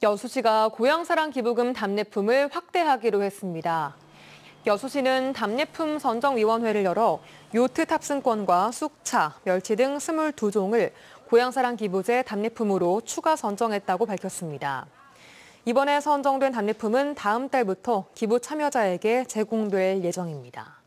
여수시가 고향사랑 기부금 답례품을 확대하기로 했습니다. 여수시는 답례품 선정위원회를 열어 요트 탑승권과 쑥차, 멸치 등 22종을 고향사랑 기부제 답례품으로 추가 선정했다고 밝혔습니다. 이번에 선정된 답례품은 다음 달부터 기부 참여자에게 제공될 예정입니다.